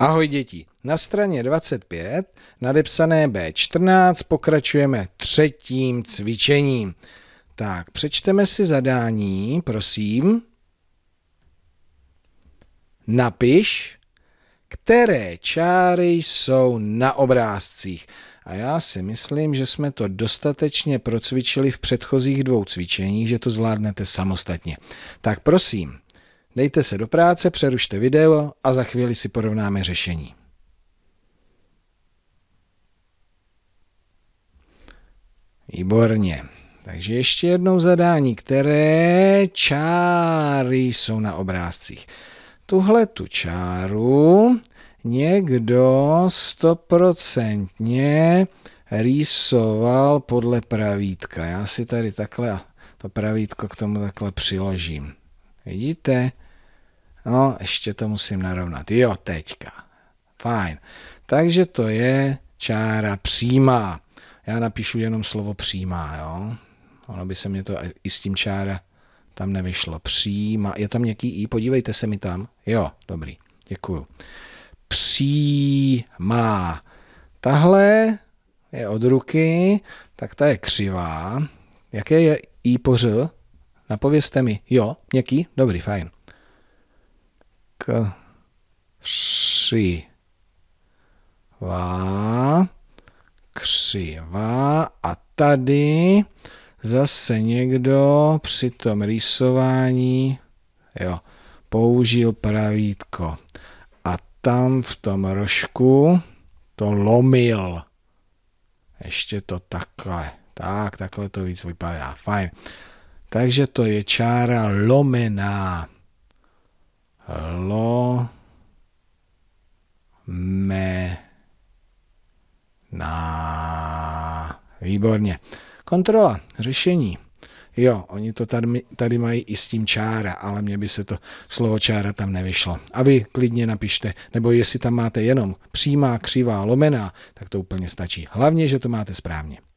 Ahoj děti, na straně 25, nadepsané B14, pokračujeme třetím cvičením. Tak, přečteme si zadání, prosím. Napiš, které čáry jsou na obrázcích. A já si myslím, že jsme to dostatečně procvičili v předchozích dvou cvičeních, že to zvládnete samostatně. Tak prosím. Dejte se do práce, přerušte video a za chvíli si porovnáme řešení. Výborně. Takže ještě jednou zadání, které čáry jsou na obrázcích. Tuhle tu čáru někdo stoprocentně rýsoval podle pravítka. Já si tady takhle to pravítko k tomu takhle přiložím. Vidíte? No, ještě to musím narovnat. Jo, teďka. Fajn. Takže to je čára přímá. Já napíšu jenom slovo přímá, jo. Ono by se mě to i s tím čára tam nevyšlo. Přímá. Je tam nějaký i? Podívejte se mi tam. Jo, dobrý. Děkuju. Přímá. Tahle je od ruky, tak ta je křivá. Jaké je i pořil? Napovězte mi. Jo, měkký? Dobrý, fajn ska křivá, křivá a tady zase někdo při tom rýsování jo, použil pravítko a tam v tom rožku to lomil. Ještě to takhle. Tak, takhle to víc vypadá. Fajn. Takže to je čára lomená lo me na výborně. Kontrola, řešení. Jo, oni to tady, tady mají i s tím čára, ale mně by se to slovo čára tam nevyšlo. A vy klidně napište, nebo jestli tam máte jenom přímá, křivá, lomená, tak to úplně stačí. Hlavně, že to máte správně.